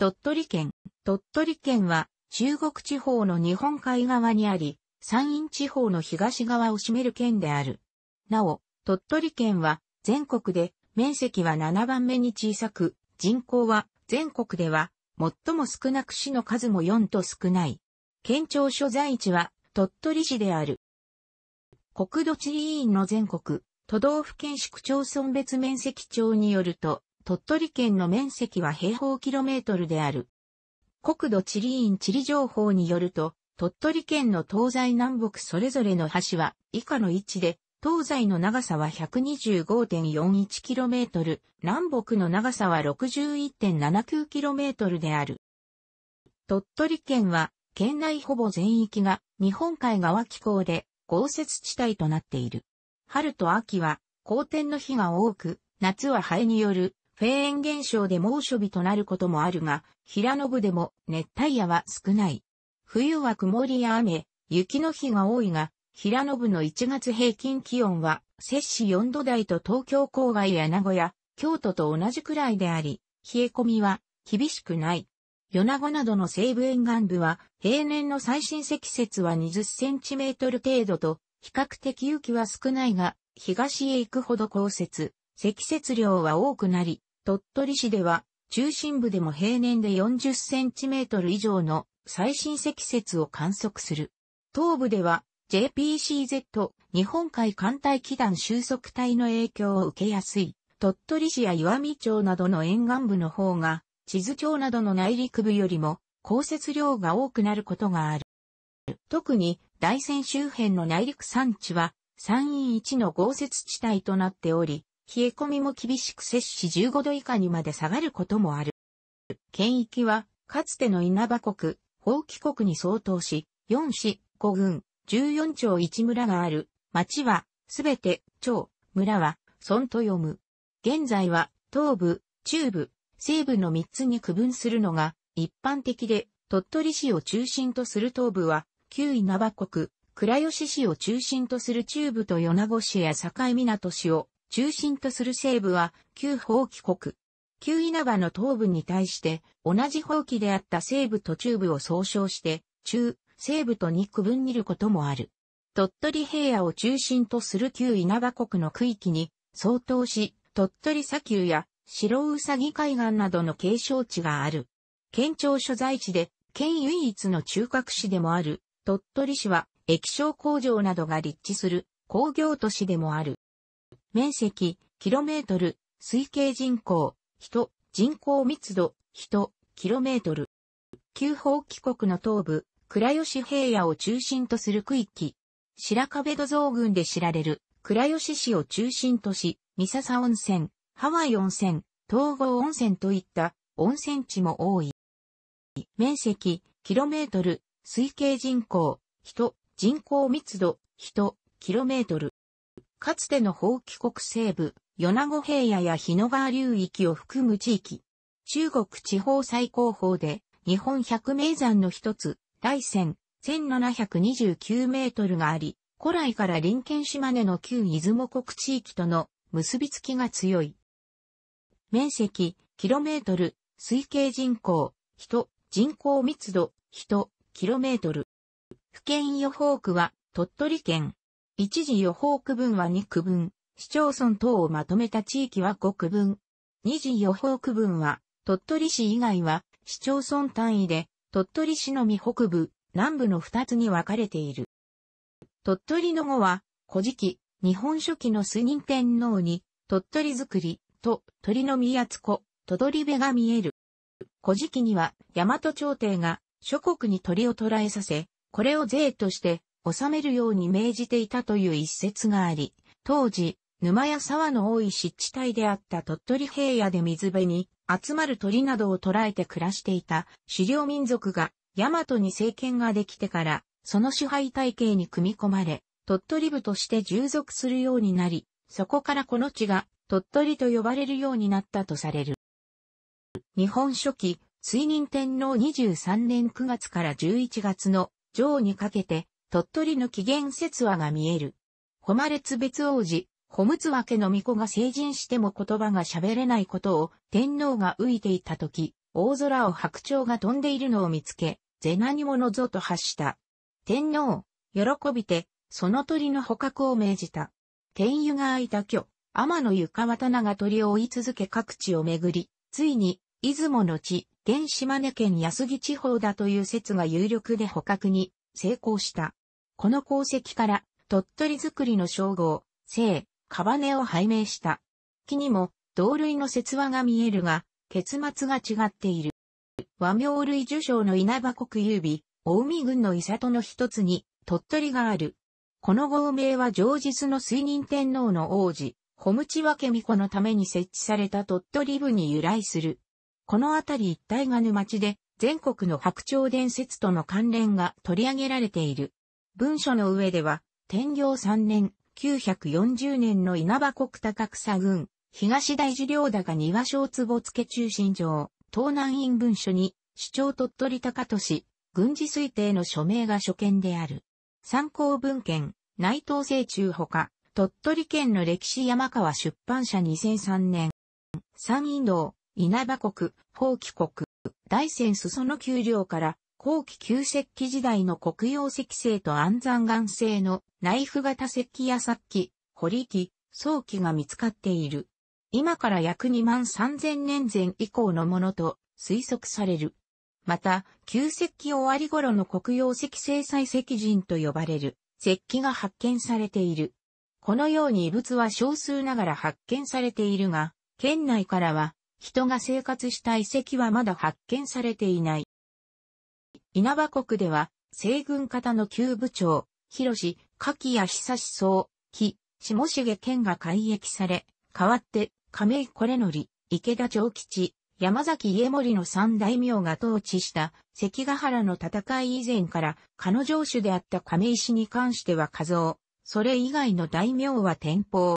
鳥取県。鳥取県は中国地方の日本海側にあり、山陰地方の東側を占める県である。なお、鳥取県は全国で面積は7番目に小さく、人口は全国では最も少なく市の数も4と少ない。県庁所在地は鳥取市である。国土地理院の全国、都道府県市区町村別面積庁によると、鳥取県の面積は平方キロメートルである。国土地理院地理情報によると、鳥取県の東西南北それぞれの橋は以下の位置で、東西の長さは 125.41km、南北の長さは 61.79km である。鳥取県は、県内ほぼ全域が日本海側気候で豪雪地帯となっている。春と秋は、好天の日が多く、夏はハエによるフェーン現象で猛暑日となることもあるが、平野部でも熱帯夜は少ない。冬は曇りや雨、雪の日が多いが、平野部の1月平均気温は、摂氏4度台と東京郊外や名古屋、京都と同じくらいであり、冷え込みは厳しくない。米子などの西部沿岸部は、平年の最深積雪は20センチメートル程度と、比較的雪は少ないが、東へ行くほど降雪、積雪量は多くなり、鳥取市では、中心部でも平年で40センチメートル以上の最新積雪を観測する。東部では JPCZ 日本海艦隊機団収束帯の影響を受けやすい鳥取市や岩見町などの沿岸部の方が地図町などの内陸部よりも降雪量が多くなることがある。特に大山周辺の内陸山地は山陰一の豪雪地帯となっており、冷え込みも厳しく摂氏15度以下にまで下がることもある。県域は、かつての稲葉国、法規国に相当し、4市、5郡、14町1村がある、町は、すべて、町、村は、村と読む。現在は、東部、中部、西部の3つに区分するのが、一般的で、鳥取市を中心とする東部は、旧稲葉国、倉吉市を中心とする中部と米子市や境港市を中心とする西部は旧法規国。旧稲葉の東部に対して同じ法規であった西部と中部を総称して中、西部とに区分にることもある。鳥取平野を中心とする旧稲葉国の区域に相当し、鳥取砂丘や白うさぎ海岸などの景勝地がある。県庁所在地で県唯一の中核市でもある鳥取市は液晶工場などが立地する工業都市でもある。面積、キロメートル、推計人口、人、人口密度、人、キロメートル。旧法規国の東部、倉吉平野を中心とする区域。白壁土蔵群で知られる、倉吉市を中心とし、三笹温泉、ハワイ温泉、東郷温泉といった温泉地も多い。面積、キロメートル、推計人口、人、人口密度、人、キロメートル。かつての放棄国西部、米子平野や日野川流域を含む地域。中国地方最高峰で、日本百名山の一つ、大山、1729メートルがあり、古来から林県島根の旧出雲国地域との結びつきが強い。面積、キロメートル、推計人口、人、人口密度、人、キロメートル。府県予報区は鳥取県、一時予報区分は2区分、市町村等をまとめた地域は5区分。二次予報区分は、鳥取市以外は、市町村単位で、鳥取市のみ北部、南部の2つに分かれている。鳥取の後は、古事記、日本書紀のスニ天皇に、鳥取づくり、と、鳥の宮津湖、鳥取部が見える。古事記には、大和朝廷が、諸国に鳥を捕らえさせ、これを税として、収めるように命じていたという一説があり、当時、沼や沢の多い湿地帯であった鳥取平野で水辺に集まる鳥などを捕らえて暮らしていた狩猟民族が大和に政権ができてからその支配体系に組み込まれ鳥取部として従属するようになりそこからこの地が鳥取と呼ばれるようになったとされる。日本初期、水人天皇23年9月から11月の上にかけて鳥取の起源説話が見える。誉つ別王子、ホムツワけの巫女が成人しても言葉が喋れないことを天皇が浮いていた時、大空を白鳥が飛んでいるのを見つけ、是ものぞと発した。天皇、喜びて、その鳥の捕獲を命じた。天湯が開いた巨、天の床渡長鳥を追い続け各地を巡り、ついに、出雲の地、現島根県安木地方だという説が有力で捕獲に成功した。この功績から、鳥取作りの称号、聖、カバネを拝命した。木にも、同類の説話が見えるが、結末が違っている。和名類受賞の稲葉国郵備、大海郡の伊里の一つに、鳥取がある。この号名は上日の水任天皇の王子、小ム分けミコのために設置された鳥取部に由来する。この辺り一帯が沼地で、全国の白鳥伝説との関連が取り上げられている。文書の上では、天行3年、940年の稲葉国高草郡、東大寺領が庭小坪付中心上、東南院文書に、主張鳥取高市、軍事推定の署名が所見である。参考文献、内藤清中ほか、鳥取県の歴史山川出版社2003年、山陰道、稲葉国、放棄国、大戦裾野丘陵から、後期旧石器時代の黒曜石製と安山岩製のナイフ型石器や殺器、堀器、早期が見つかっている。今から約2万3000年前以降のものと推測される。また、旧石器終わり頃の黒曜石製採石人と呼ばれる石器が発見されている。このように異物は少数ながら発見されているが、県内からは人が生活した遺跡はまだ発見されていない。稲葉国では、西軍方の旧部長、広志、柿谷久志総、木、下重健が改役され、代わって、亀井これのり、池田長吉、山崎家森の三大名が統治した関ヶ原の戦い以前から彼城主であった亀井氏に関しては仮像、それ以外の大名は天保。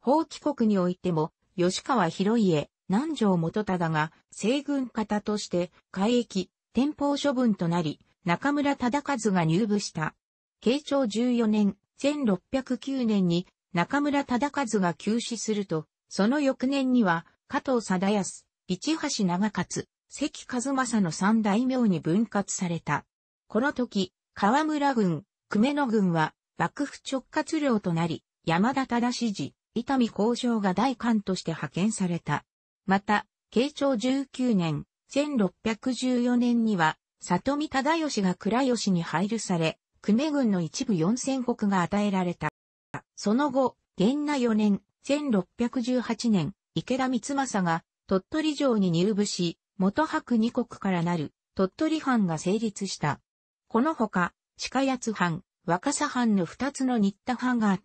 法棄国においても、吉川広家、南条元忠が西軍方として、改役、天保処分となり、中村忠和が入部した。慶長14年、1609年に中村忠和が急死すると、その翌年には、加藤貞康、市橋長勝、関和正の三大名に分割された。この時、河村軍、久米野軍は、幕府直轄領となり、山田忠支伊丹工場が大官として派遣された。また、慶長19年、1614年には、里見忠義が倉吉に配慮され、久米軍の一部四千国が与えられた。その後、元那四年、1618年、池田光政が鳥取城に入部し、元白二国からなる鳥取藩が成立した。このほか、近八藩、若狭藩の二つの新田藩があっ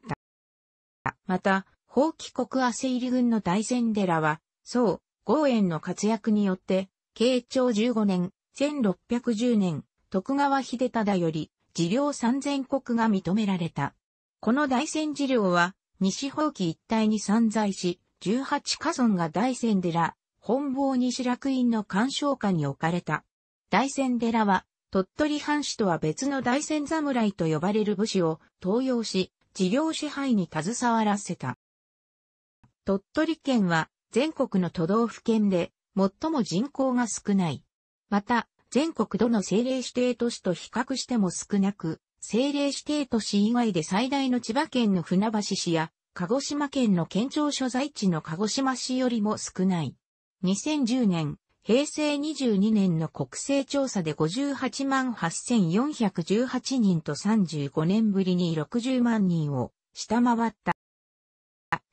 た。また、法規国汗入り軍の大前寺は、宋、豪園の活躍によって、慶長15年、1610年、徳川秀忠より、治領三千国が認められた。この大仙治領は、西宝器一帯に散在し、18家村が大仙寺、本坊西楽院の鑑賞下に置かれた。大仙寺は、鳥取藩士とは別の大仙侍と呼ばれる武士を登用し、事業支配に携わらせた。鳥取県は全国の都道府県で最も人口が少ない。また、全国どの政令指定都市と比較しても少なく、政令指定都市以外で最大の千葉県の船橋市や、鹿児島県の県庁所在地の鹿児島市よりも少ない。2010年、平成22年の国勢調査で58万8418人と35年ぶりに60万人を下回った。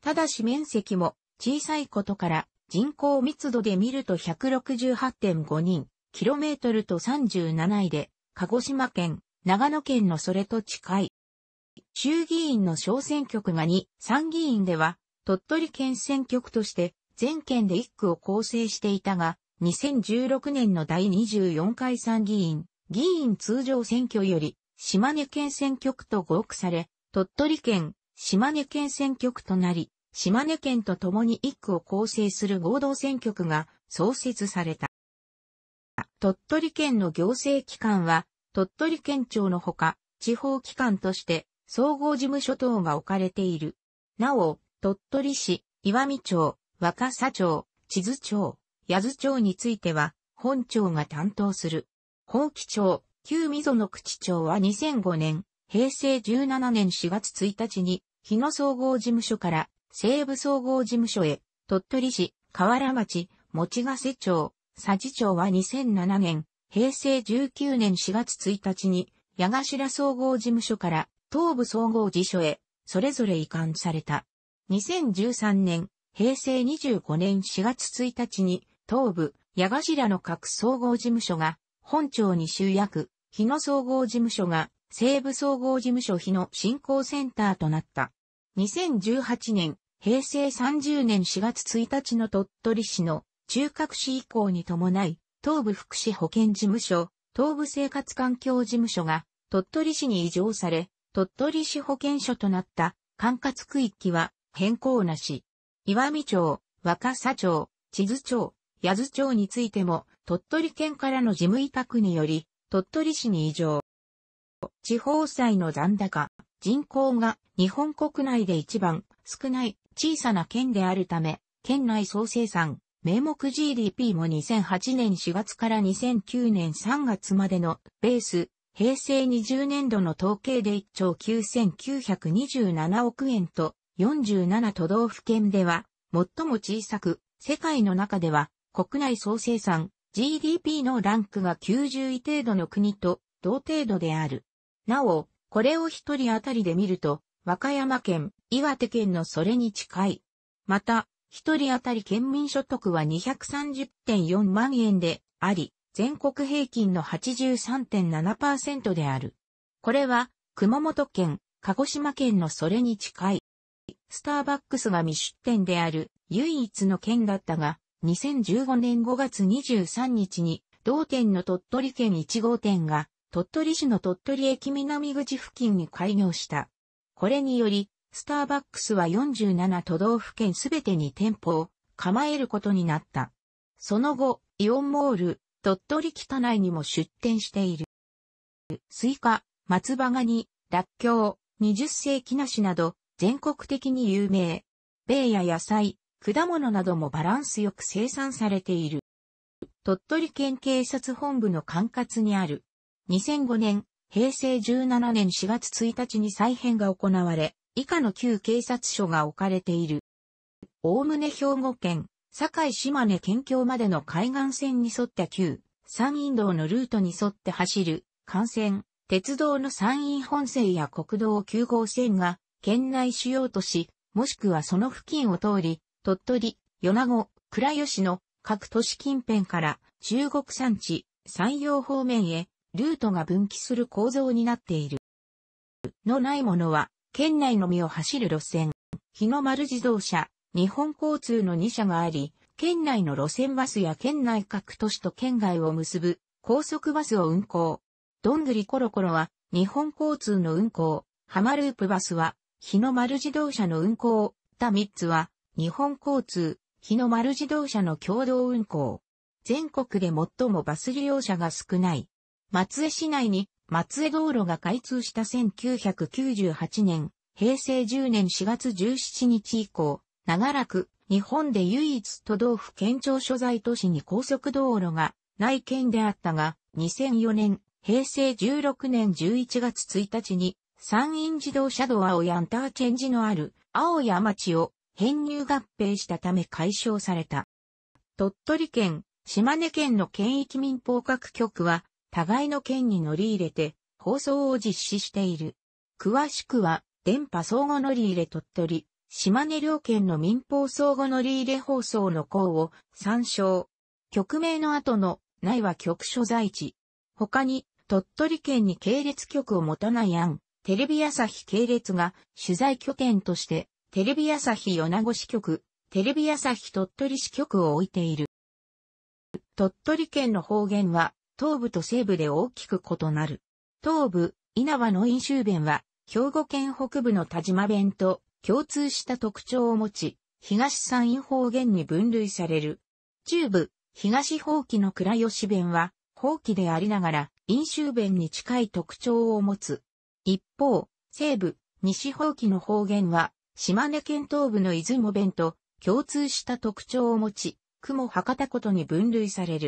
ただし面積も小さいことから人口密度で見ると168.5人、キロメートルと37位で、鹿児島県、長野県のそれと近い。衆議院の小選挙区が2、参議院では、鳥取県選挙区として、全県で1区を構成していたが、2016年の第24回参議院、議員通常選挙より、島根県選挙区と合区され、鳥取県、島根県選挙区となり、島根県と共に一区を構成する合同選挙区が創設された。鳥取県の行政機関は、鳥取県庁のほか、地方機関として、総合事務所等が置かれている。なお、鳥取市、岩見町、若狭町、地図町、八頭町については、本庁が担当する。本気町、旧溝の口町は2005年、平成17年4月1日に、日野総合事務所から西部総合事務所へ、鳥取市、河原町、持ヶ瀬町、佐治町は2007年、平成19年4月1日に、矢頭総合事務所から東部総合事所へ、それぞれ移管された。2013年、平成25年4月1日に、東部、矢頭の各総合事務所が、本庁に集約、日野総合事務所が、西部総合事務所日野振興センターとなった。2018年、平成30年4月1日の鳥取市の中核市移行に伴い、東部福祉保健事務所、東部生活環境事務所が鳥取市に移譲され、鳥取市保健所となった管轄区域は変更なし。岩見町、若狭町、地図町、八頭町についても鳥取県からの事務委託により鳥取市に移譲。地方債の残高、人口が日本国内で一番少ない小さな県であるため、県内総生産、名目 GDP も2008年4月から2009年3月までのベース、平成20年度の統計で1兆9927億円と47都道府県では最も小さく、世界の中では国内総生産 GDP のランクが90位程度の国と同程度である。なお、これを一人当たりで見ると、和歌山県、岩手県のそれに近い。また、一人当たり県民所得は230.4万円であり、全国平均の83.7%である。これは、熊本県、鹿児島県のそれに近い。スターバックスが未出店である唯一の県だったが、2015年5月23日に、同店の鳥取県1号店が鳥取市の鳥取駅南口付近に開業した。これにより、スターバックスは47都道府県すべてに店舗を構えることになった。その後、イオンモール、鳥取北内にも出店している。スイカ、松葉ガニ、ラッキョウ、20世紀梨など、全国的に有名。米や野菜、果物などもバランスよく生産されている。鳥取県警察本部の管轄にある2005年、平成17年4月1日に再編が行われ、以下の旧警察署が置かれている。おおむね兵庫県、堺島根県境までの海岸線に沿った旧、山陰道のルートに沿って走る、幹線、鉄道の山陰本線や国道9号線が、県内主要都市、もしくはその付近を通り、鳥取、米子、倉吉の各都市近辺から中国山地、山陽方面へルートが分岐する構造になっている。のないものは、県内のみを走る路線、日の丸自動車、日本交通の2社があり、県内の路線バスや県内各都市と県外を結ぶ高速バスを運行。どんぐりコロコロは日本交通の運行、浜ループバスは日の丸自動車の運行、他3つは日本交通、日の丸自動車の共同運行。全国で最もバス利用者が少ない松江市内に松江道路が開通した1998年、平成10年4月17日以降、長らく日本で唯一都道府県庁所在都市に高速道路がない県であったが、2004年、平成16年11月1日に山陰自動車道青谷インターチェンジのある青谷町を編入合併したため解消された。鳥取県、島根県の県域民放各局は互いの県に乗り入れて放送を実施している。詳しくは、電波相互乗り入れ鳥取、島根両県の民放相互乗り入れ放送の項を参照。局名の後の内は局所在地。他に、鳥取県に系列局を持たない案、テレビ朝日系列が取材拠点として、テレビ朝日米子支局、テレビ朝日鳥取支局を置いている。鳥取県の方言は、東部と西部で大きく異なる。東部、稲葉の飲酒弁は、兵庫県北部の田島弁と共通した特徴を持ち、東山陰方言に分類される。中部、東方記の倉吉弁は、方記でありながら、飲酒弁に近い特徴を持つ。一方、西部、西方記の方言は、島根県東部の出雲弁と共通した特徴を持ち、雲博多ことに分類される。